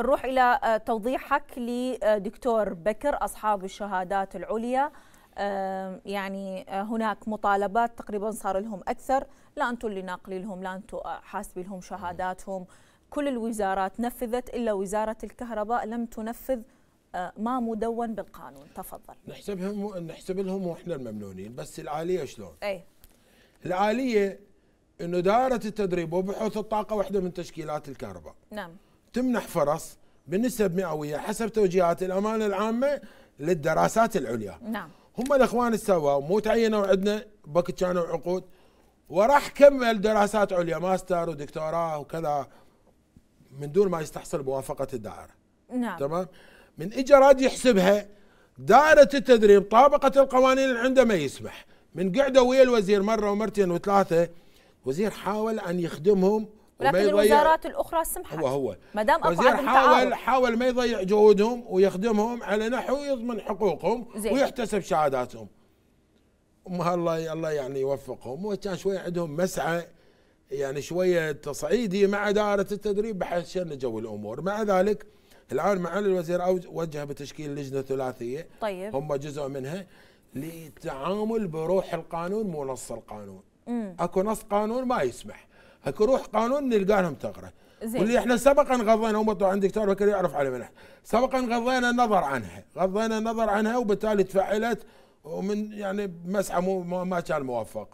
نروح إلى آه، توضيحك لدكتور بكر أصحاب الشهادات العليا يعني آه، هناك مطالبات تقريبا صار لهم أكثر لا أنتم اللي ناقلي لهم لا أنتم آه، حاسبي لهم شهاداتهم كل الوزارات نفذت إلا وزارة الكهرباء لم تنفذ ما مدون بالقانون تفضل نحسبهم نحسب لهم واحنا الممنونين بس العاليه شلون؟ اي العاليه انه دائره التدريب وبحوث الطاقه واحده من تشكيلات الكهرباء نعم تمنح فرص بنسب مئوية حسب توجيهات الأمانة العامة للدراسات العليا نعم هم الأخوان السوا مو تعينوا عندنا بكت كانوا عقود وراح كمل دراسات عليا ماستر ودكتوراه وكذا من دون ما يستحصل بوافقة الدائرة نعم تمام من إجا راد يحسبها دائرة التدريب طابقت القوانين اللي عنده ما يسمح من قعدوا ويا الوزير مرة ومرتين وثلاثة وزير حاول أن يخدمهم ولكن الوزارات الاخرى سمحت هو هو ما دام اكو عدم حاول حاول ما يضيع جهودهم ويخدمهم على نحو يضمن حقوقهم زي. ويحتسب شهاداتهم الله الله يعني يوفقهم وكان شويه عندهم مسعى يعني شويه تصعيدي مع دائره التدريب بحيث جو الامور مع ذلك الان معالي الوزير وجه بتشكيل لجنه ثلاثيه طيب هم جزء منها للتعامل بروح القانون مو نص القانون مم. اكو نص قانون ما يسمح روح قانون نلقى لهم ثغره واللي احنا سبقا غضينا ومطلع عند دكتور بكر يعرف على منح سبقا غضينا النظر عنها غضينا النظر عنها وبالتالي تفعلت ومن يعني مسعى مو ما كان موفق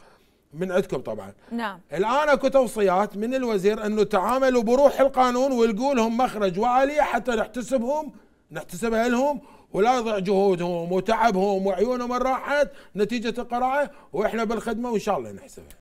من عندكم طبعا نعم الان اكو توصيات من الوزير انه تعاملوا بروح القانون والقوا لهم مخرج واليه حتى نحتسبهم نحتسب اهلهم ولا يضيع جهودهم وتعبهم وعيونهم راحت نتيجه القراءه واحنا بالخدمه وان شاء الله نحسبها